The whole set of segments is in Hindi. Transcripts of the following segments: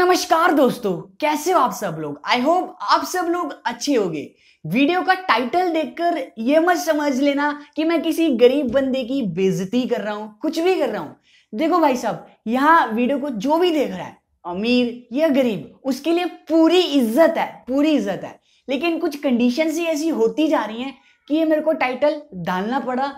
नमस्कार दोस्तों कैसे हो आप सब लोग आई होप आप सब लोग अच्छे होंगे वीडियो का टाइटल देखकर यह मत समझ लेना कि मैं किसी गरीब बंदे की बेजती कर रहा हूं कुछ भी कर रहा हूं देखो भाई साहब यहाँ वीडियो को जो भी देख रहा है अमीर या गरीब उसके लिए पूरी इज्जत है पूरी इज्जत है लेकिन कुछ कंडीशन ही ऐसी होती जा रही है कि ये मेरे को टाइटल डालना पड़ा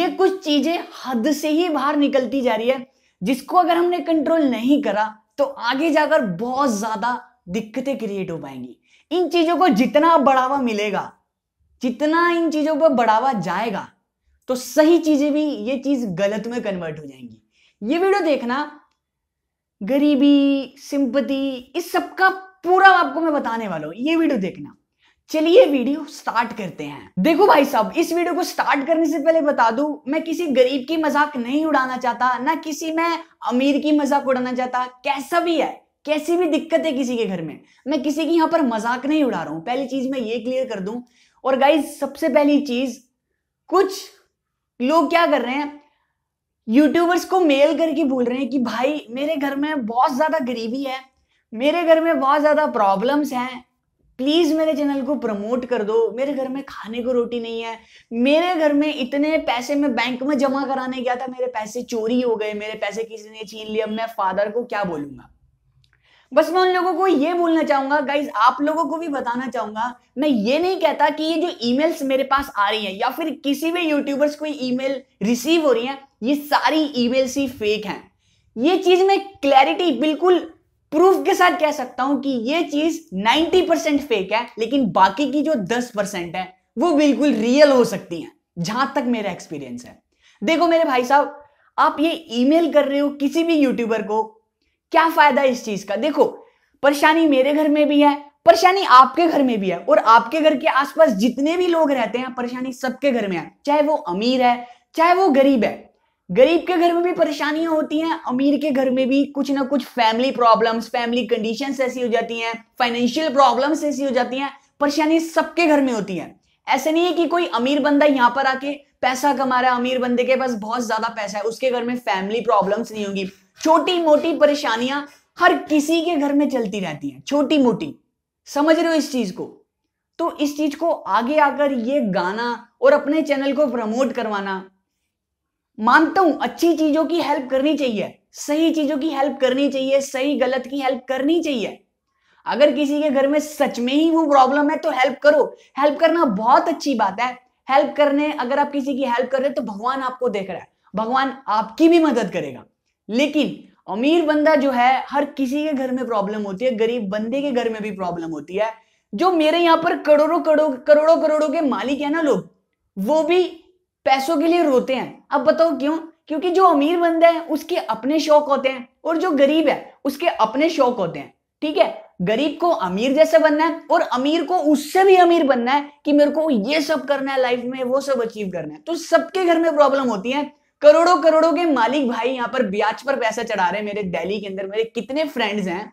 ये कुछ चीजें हद से ही बाहर निकलती जा रही है जिसको अगर हमने कंट्रोल नहीं करा तो आगे जाकर बहुत ज्यादा दिक्कतें क्रिएट हो पाएंगी इन चीजों को जितना बढ़ावा मिलेगा जितना इन चीजों पर बढ़ावा जाएगा तो सही चीजें भी ये चीज गलत में कन्वर्ट हो जाएंगी ये वीडियो देखना गरीबी सिंपति इस सब का पूरा आपको मैं बताने वाला हूं ये वीडियो देखना चलिए वीडियो स्टार्ट करते हैं देखो भाई साहब इस वीडियो को स्टार्ट करने से पहले बता दू मैं किसी गरीब की मजाक नहीं उड़ाना चाहता ना किसी में अमीर की मजाक उड़ाना चाहता कैसा भी है कैसी भी दिक्कत है किसी के घर में मैं किसी की यहां पर मजाक नहीं उड़ा रहा हूं पहली चीज मैं ये क्लियर कर दू और गाइज सबसे पहली चीज कुछ लोग क्या कर रहे हैं यूट्यूबर्स को मेल करके बोल रहे हैं कि भाई मेरे घर में बहुत ज्यादा गरीबी है मेरे घर में बहुत ज्यादा प्रॉब्लम्स हैं प्लीज़ मेरे चैनल को प्रमोट कर दो मेरे घर में खाने को रोटी नहीं है मेरे घर में इतने पैसे मैं बैंक में जमा कराने गया था मेरे पैसे चोरी हो गए मेरे पैसे किसी ने छीन लिया मैं फादर को क्या बोलूंगा बस मैं उन लोगों को ये बोलना चाहूंगा गाइज आप लोगों को भी बताना चाहूंगा मैं ये नहीं कहता कि ये जो ईमेल्स मेरे पास आ रही हैं या फिर किसी भी यूट्यूबर्स को ईमेल रिसीव हो रही हैं ये सारी ईमेल्स ही फेक हैं ये चीज में क्लैरिटी बिल्कुल प्रूफ के साथ कह सकता हूं कि ये चीज 90 परसेंट फेक है लेकिन बाकी की जो 10 परसेंट है वो बिल्कुल रियल हो सकती है जहां तक मेरा एक्सपीरियंस है देखो मेरे भाई साहब आप ये ईमेल कर रहे हो किसी भी यूट्यूबर को क्या फायदा इस चीज का देखो परेशानी मेरे घर में भी है परेशानी आपके घर में भी है और आपके घर के आसपास जितने भी लोग रहते हैं परेशानी सबके घर में है चाहे वो अमीर है चाहे वो गरीब है गरीब के घर में भी परेशानियां होती हैं अमीर के घर में भी कुछ ना कुछ फैमिली प्रॉब्लम्स फैमिली कंडीशन ऐसी हो जाती हैं फाइनेंशियल प्रॉब्लम्स ऐसी हो जाती हैं परेशानी सबके घर में होती है ऐसे नहीं है कि कोई अमीर बंदा यहाँ पर आके पैसा कमा रहा है अमीर बंदे के पास बहुत ज्यादा पैसा है उसके घर में फैमिली प्रॉब्लम्स नहीं होंगी छोटी मोटी परेशानियां हर किसी के घर में चलती रहती हैं छोटी मोटी समझ रहे हो इस चीज को तो इस चीज को आगे आकर ये गाना और अपने चैनल को प्रमोट करवाना मानता हूं अच्छी चीजों की हेल्प करनी चाहिए सही चीजों की हेल्प करनी चाहिए सही गलत की हेल्प करनी चाहिए अगर किसी के घर में सच में ही वो प्रॉब्लम है तो हेल्प करो हेल्प करना बहुत अच्छी बात है हेल्प करने अगर आप किसी की हेल्प कर रहे हो तो भगवान आपको देख रहा है भगवान आपकी भी मदद करेगा लेकिन अमीर बंदा जो है हर किसी के घर में प्रॉब्लम होती है गरीब बंदे के घर में भी प्रॉब्लम होती है जो मेरे यहाँ पर करोड़ों करोड़ों करोड़ों करोड़ों के मालिक है ना लोग वो भी पैसों के लिए रोते हैं अब बताओ क्यों क्योंकि जो अमीर बंदा है उसके अपने शौक होते हैं और जो गरीब है उसके अपने शौक होते हैं ठीक है गरीब को अमीर जैसे बनना है और अमीर को उससे भी अमीर बनना है कि मेरे को ये सब करना है लाइफ में वो सब अचीव करना है तो सबके घर में प्रॉब्लम होती है करोड़ों करोड़ों के मालिक भाई यहाँ पर ब्याज पर पैसा चढ़ा रहे हैं मेरे दिल्ली के अंदर मेरे कितने फ्रेंड्स हैं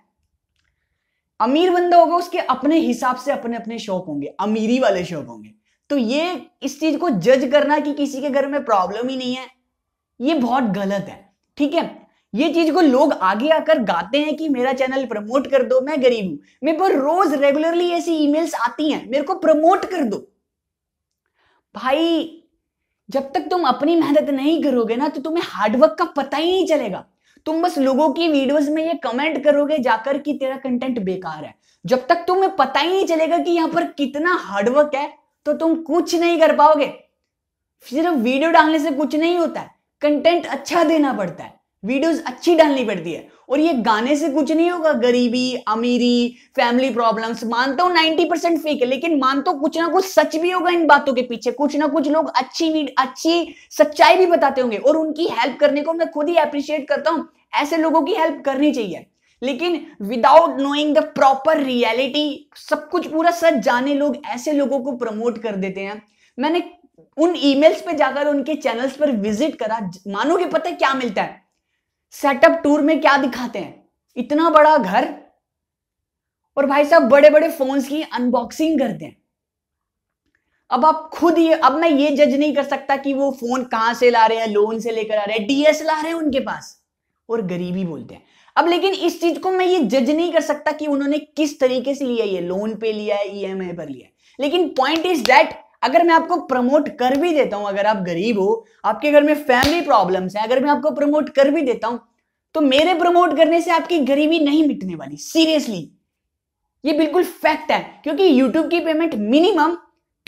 अमीर बंदा होगा उसके अपने हिसाब से अपने अपने शौक होंगे अमीरी वाले शौक होंगे तो ये इस चीज को जज करना कि किसी के घर में प्रॉब्लम ही नहीं है ये बहुत गलत है ठीक है ये चीज को लोग आगे आकर गाते हैं कि मेरा चैनल प्रमोट कर दो मैं गरीब हूं मेरे पर रोज रेगुलरली ऐसी ईमेल्स आती हैं मेरे को प्रमोट कर दो भाई जब तक तुम अपनी मेहनत नहीं करोगे ना तो तुम्हें हार्डवर्क का पता ही नहीं चलेगा तुम बस लोगों की वीडियोस में ये कमेंट करोगे जाकर कि तेरा कंटेंट बेकार है जब तक तुम्हें पता ही नहीं चलेगा कि यहाँ पर कितना हार्डवर्क है तो तुम कुछ नहीं कर पाओगे सिर्फ वीडियो डालने से कुछ नहीं होता है कंटेंट अच्छा देना पड़ता है वीडियोस अच्छी डालनी पड़ती है और ये गाने से कुछ नहीं होगा गरीबी अमीरी फैमिली प्रॉब्लम्स मानता तो हूँ नाइनटी परसेंट फेक है लेकिन मानता तो हूँ कुछ ना कुछ सच भी होगा इन बातों के पीछे कुछ ना कुछ लोग अच्छी अच्छी सच्चाई भी बताते होंगे और उनकी हेल्प करने को मैं खुद ही अप्रिशिएट करता हूँ ऐसे लोगों की हेल्प करनी चाहिए लेकिन without knowing the proper reality सब कुछ पूरा सच जाने लोग ऐसे लोगों को प्रमोट कर देते हैं मैंने उन ईमेल्स पे जाकर उनके चैनल्स पर विजिट करा मानो कि पता है क्या मिलता है सेटअप टूर में क्या दिखाते हैं इतना बड़ा घर और भाई साहब बड़े बड़े फोन्स की अनबॉक्सिंग करते हैं अब आप खुद ये अब मैं ये जज नहीं कर सकता कि वो फोन कहां से ला रहे हैं लोन से लेकर आ रहे हैं डीएस ला रहे हैं उनके पास और गरीबी बोलते हैं अब लेकिन इस चीज को मैं ये जज नहीं कर सकता कि उन्होंने किस तरीके से लिया ये लोन पे लिया है ईएमआई e पर लिया लेकिन पॉइंट इज दैट अगर मैं आपको प्रमोट कर भी देता हूं अगर आप गरीब हो आपके घर में फैमिली प्रॉब्लम्स हैं अगर मैं आपको प्रमोट कर भी देता हूं तो मेरे प्रमोट करने से आपकी गरीबी नहीं मिटने वाली सीरियसली ये बिल्कुल फैक्ट है क्योंकि YouTube की पेमेंट मिनिमम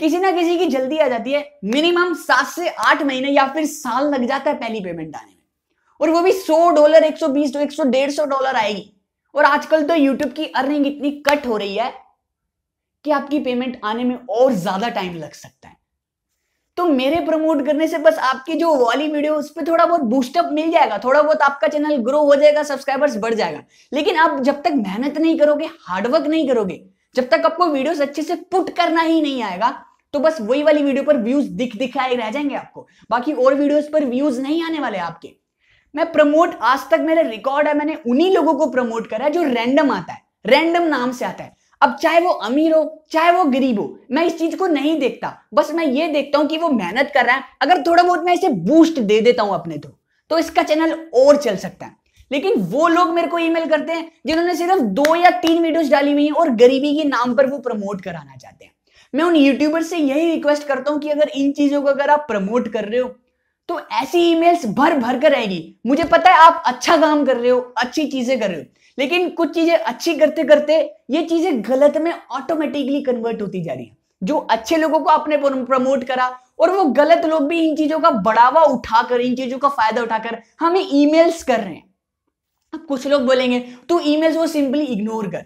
किसी ना किसी की जल्दी आ जाती है मिनिमम सात से आठ महीने या फिर साल लग जाता है पहली पेमेंट आने में और वो भी सौ डॉलर एक सौ बीस एक सौ डेढ़ सौ डॉलर आएगी और आजकल तो यूट्यूब की अर्निंग इतनी कट हो रही है कि आपकी पेमेंट आने में और ज्यादा टाइम लग सकता है तो मेरे प्रमोट करने से बस आपकी जो वाली वीडियो उस पर थोड़ा बहुत बूस्टअप मिल जाएगा थोड़ा बहुत आपका चैनल ग्रो हो जाएगा सब्सक्राइबर्स बढ़ जाएगा लेकिन आप जब तक मेहनत नहीं करोगे हार्डवर्क नहीं करोगे जब तक आपको वीडियोस अच्छे से पुट करना ही नहीं आएगा तो बस वही वाली वीडियो पर व्यूज दिख दिखाए रह जाएंगे आपको बाकी और वीडियोस पर व्यूज नहीं आने वाले आपके मैं प्रमोट आज तक मेरा रिकॉर्ड है मैंने उन्हीं लोगों को प्रमोट करा है जो रैंडम आता है रैंडम नाम से आता है अब चाहे वो अमीर हो चाहे वो गरीब हो मैं इस चीज को नहीं देखता बस मैं ये देखता हूं कि वो मेहनत कर रहा है अगर थोड़ा बहुत मैं इसे बूस्ट दे देता हूं अपने तो तो इसका चैनल और चल सकता है लेकिन वो लोग मेरे को ईमेल करते हैं जिन्होंने सिर्फ दो या तीन वीडियोस डाली हुई हैं और गरीबी के नाम पर वो प्रमोट कराना चाहते हैं मैं उन यूट्यूबर से यही रिक्वेस्ट करता हूं कि अगर इन चीजों को अगर आप प्रमोट कर रहे हो तो ऐसी ईमेल्स भर भर कर रहेगी मुझे पता है आप अच्छा काम कर रहे हो अच्छी चीजें कर रहे हो लेकिन कुछ चीजें अच्छी करते करते ये चीजें गलत में ऑटोमेटिकली कन्वर्ट होती जा रही है जो अच्छे लोगों को आपने प्रमोट करा और वो गलत लोग भी इन चीजों का बढ़ावा उठाकर इन चीजों का फायदा उठाकर हमें ईमेल्स कर रहे हैं अब कुछ लोग बोलेंगे तू ईमेल्स वो सिंपली इग्नोर कर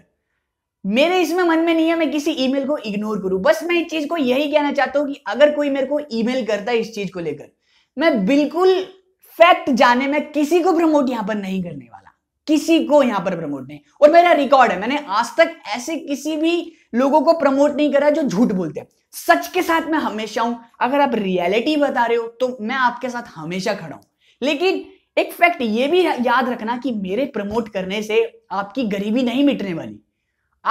मेरे इसमें मन में नहीं है मैं किसी ईमेल को इग्नोर करूं बस मैं इस चीज को यही कहना चाहता हूं कि अगर कोई मेरे को ईमेल करता है इस चीज को लेकर मैं बिल्कुल फैक्ट जाने में किसी को प्रमोट यहां पर नहीं करने वाला किसी को यहां पर प्रमोट नहीं और मेरा रिकॉर्ड है मैंने आज तक ऐसे किसी भी लोगों को प्रमोट नहीं करा जो झूठ बोलते हैं सच के साथ मैं हमेशा हूं अगर आप रियलिटी बता रहे हो तो मैं आपके साथ हमेशा खड़ा हूं लेकिन एक फैक्ट ये भी याद रखना कि मेरे प्रमोट करने से आपकी गरीबी नहीं मिटने वाली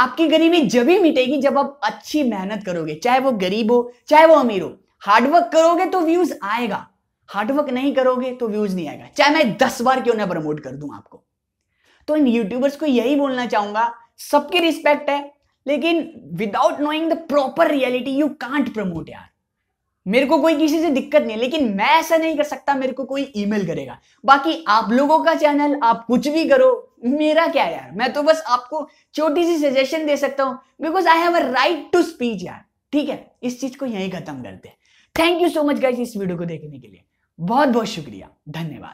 आपकी गरीबी जब ही मिटेगी जब आप अच्छी मेहनत करोगे चाहे वो गरीब हो चाहे वो अमीर हो हार्डवर्क करोगे तो व्यूज आएगा हार्डवर्क नहीं करोगे तो व्यूज नहीं आएगा चाहे मैं दस बार क्यों ना प्रमोट कर दूं आपको तो इन यूट्यूबर्स को यही बोलना चाहूंगा सबकी रिस्पेक्ट है लेकिन without knowing the proper reality you can't promote यार मेरे को कोई किसी से दिक्कत नहीं है लेकिन मैं ऐसा नहीं कर सकता मेरे को कोई ईमेल करेगा बाकी आप लोगों का चैनल आप कुछ भी करो मेरा क्या यार मैं तो बस आपको छोटी सी सजेशन दे सकता हूं because I have a right to speech यार ठीक है इस चीज को यहीं खत्म करते हैं thank you so much guys इस वीडियो को देखने के लिए बहुत बहुत शुक्रिया धन्यवाद